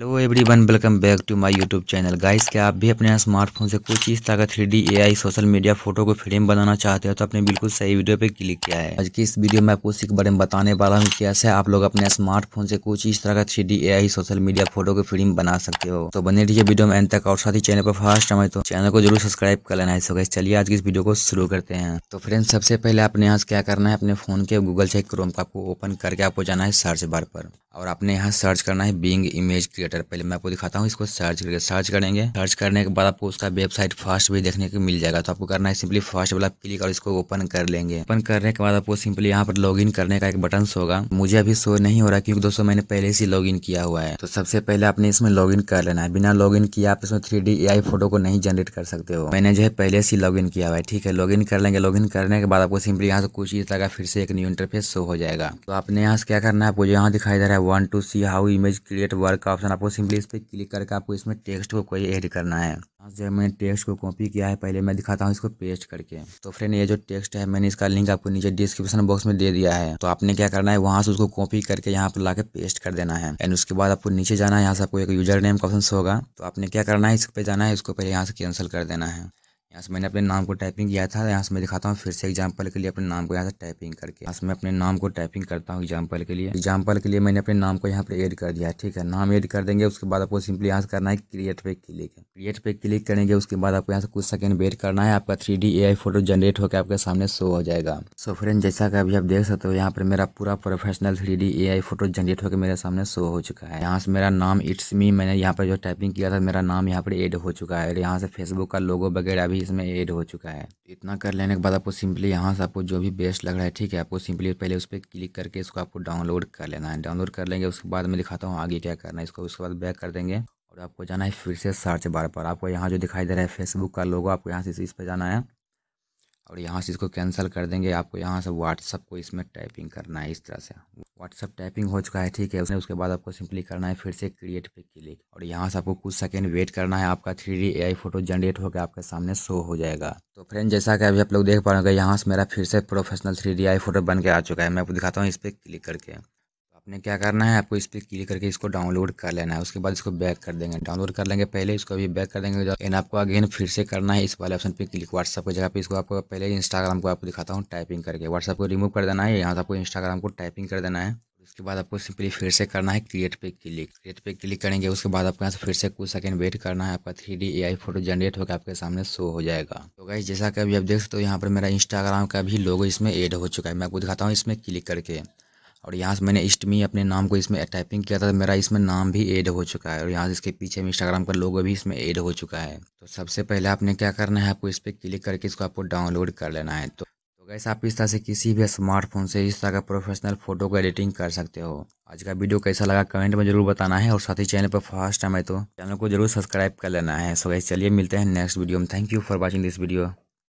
hello everyone welcome back to my YouTube channel guys क्या आप भी अपने स्मार्टफोन से कुछ इस तरह का three D AI social media photo को फ्रेम बनाना चाहते हो तो आपने बिल्कुल सही वीडियो पे क्लिक किया है आज की इस वीडियो में आपको उसी के बारे में बताने वाला हूँ कैसे आप लोग अपने स्मार्टफोन से कुछ इस तरह का three D AI social media photo को फ्रेम बना सकते हो तो बने रहिए वीडियो में एंड तक और साथ ही चैनल पर फर्स्ट टाइम तो चैनल को जरूर सब्सक्राइब कर लेना है सो गाइस चलिए आज की इस वीडियो को शुरू करते हैं तो फ्रेंड सबसे पहले आपने यहाँ क्या करना है अपने फोन के गूगल से क्रोम का आपको ओपन करके आपको जाना है सर्च बार पर और आपने यहाँ सर्च करना है बिंग इमेज क्रिएटर पहले मैं आपको दिखाता हूँ इसको सर्च करके सर्च करेंगे सर्च करने के बाद आपको उसका वेबसाइट फास्ट भी देखने को मिल जाएगा तो आपको करना है सिंपली फास्ट वाला क्लिक और इसको ओपन कर लेंगे ओपन करने के बाद आपको सिंपली यहाँ पर लॉग करने का एक बटन होगा मुझे अभी शो नहीं हो रहा क्योंकि दोस्तों मैंने पहले से लॉग किया हुआ है तो सबसे पहले आपने इसमें लॉग कर लेना है बिना लॉगिन किए आप इसमें थ्री डी फोटो को नहीं जनरेट कर सकते हो मैंने जो है पहले से लॉग किया हुआ है ठीक है लॉग कर लेंगे लॉग करने के बाद आपको सिंपली यहाँ से कुछ इस तरह फिर से एक न्यू इंटरफेस शो हो जाएगा तो आपने यहाँ से क्या करना है आपको जो यहाँ दिखाई दे रहा है one two see how image create work का ऑप्शन आपको सिंपली इस पर क्लिक करके आपको इसमें टेक्स्ट को कोई ऐड करना है जो मैंने टेक्स्ट को कॉपी किया है पहले मैं दिखाता हूँ इसको पेस्ट करके तो फ्रेंड ये जो टेक्स्ट है मैंने इसका लिंक आपको नीचे डिस्क्रिप्शन बॉक्स में दे दिया है तो आपने क्या करना है वहाँ से उसको कॉपी करके यहाँ पर ला पेस्ट कर देना है एंड उसके बाद आपको नीचे जाना है यहाँ से आपको एक यूजर नेम का ऑप्शन होगा तो आपने क्या करना है इस पर जाना है इसको पहले यहाँ से कैंसिल कर देना है यहाँ से मैंने अपने नाम को टाइपिंग किया था यहाँ से मैं दिखाता हूँ फिर से एग्जाम्पल के लिए अपने नाम को यहाँ से टाइपिंग करके यहाँ से मैं अपने नाम को टाइपिंग करता हूँ एग्जाम्पल के लिए एग्जाम्पल के लिए मैंने अपने नाम को यहाँ पर ऐड कर दिया ठीक है नाम ऐड कर देंगे उसके बाद आपको सिंपली यहाँ से करना है क्रिएट पे क्लिक क्रिएट पे क्लिक करेंगे उसके बाद आपको यहाँ से कुछ सेकंड वेट करना है आपका थ्री डी फोटो जनरेट होकर आपके सामने शो हो जाएगा सो फ्रेंड जैसा कि अभी आप देख सकते हो यहाँ पर मेरा पूरा professional three D photo generate होकर मेरे सामने शो हो चुका है यहाँ से मेरा नाम इट्स मी मैंने यहाँ पर जो टाइपिंग किया था मेरा नाम यहाँ पर एड हो चुका है और यहाँ से फेसबुक का लोगो वगैरह भी इसमें ऐड हो चुका है इतना कर लेने के बाद आपको सिंपली यहाँ से आपको जो भी बेस्ट लग रहा है ठीक है आपको सिंपली पहले उस पर क्लिक करके इसको आपको डाउनलोड कर लेना है डाउनलोड कर लेंगे उसके बाद मैं दिखाता हूँ आगे क्या करना है इसको उसके बाद बैक कर देंगे और आपको जाना है फिर से सर्च बार पर आपको यहाँ जो दिखाई दे रहा है फेसबुक का लोगो आपको यहाँ से इस पर जाना है और यहाँ से इसको कैंसिल कर देंगे आपको यहाँ से व्हाट्सअप को इसमें टाइपिंग करना है इस तरह से व्हाट्सअप टाइपिंग हो चुका है ठीक है उसने उसके बाद आपको सिंपली करना है फिर से क्रिएट पे क्लिक और यहाँ से आपको कुछ सेकेंड वेट करना है आपका three D A I photo generate होकर आपके सामने शो हो जाएगा तो फ्रेंड जैसा कि अभी आप लोग देख पा रहे हैं यहाँ से मेरा फिर से professional three D I photo बन के आ चुका है मैं आपको दिखाता हूँ इस पर क्लिक करके आपने क्या करना है आपको इस पर क्लिक करके इसको डाउनलोड कर लेना है उसके बाद इसको बैक कर देंगे डाउनलोड कर लेंगे पहले इसको अभी बैक कर देंगे एंड आपको अगेन फिर से करना है इस वाले ऑप्शन पे क्लिक व्हाट्सअप की जगह पे इसको आपको पहले इंस्टाग्राम को आपको दिखाता हूँ टाइपिंग करके व्हाट्सअप को रिमूव कर देना है यहाँ से आपको इंस्टाग्राम को टाइपिंग कर देना है उसके बाद आपको सिंपली फिर से करना है क्रिएट पे क्लिक क्रिएट पे क्लिक करेंगे उसके बाद आपको यहाँ से फिर से कुछ सेकंड वेट करना है आपका three D A I photo generate होकर आपके सामने शो हो जाएगा तो गाइस जैसा कि अभी आप देख सकते हो यहाँ पर मेरा इंस्टाग्राम का भी लोगो इसमें ऐड हो चुका है मैं आपको दिखाता हूँ इसमें क्लिक करके और यहाँ से मैंने इष्टमी मी अपने नाम को इसमें टाइपिंग किया था तो मेरा इसमें नाम भी ऐड हो चुका है और यहाँ से इसके पीछे में इंस्टाग्राम का लोगो भी इसमें ऐड हो चुका है तो सबसे पहले आपने क्या करना है आपको इस पर क्लिक करके इसको आपको डाउनलोड कर लेना है तो गैस तो आप इस तरह से किसी भी स्मार्टफोन से इस तरह का प्रोफेशनल फोटो का एडिटिंग कर सकते हो आज का वीडियो कैसा लगा कमेंट में जरूर बताना है और साथ ही चैनल पर फर्स्ट टाइम है तो चैनल को जरूर सब्सक्राइब कर लेना है सो गैस चलिए मिलते हैं नेक्स्ट वीडियो में thank you for watching this video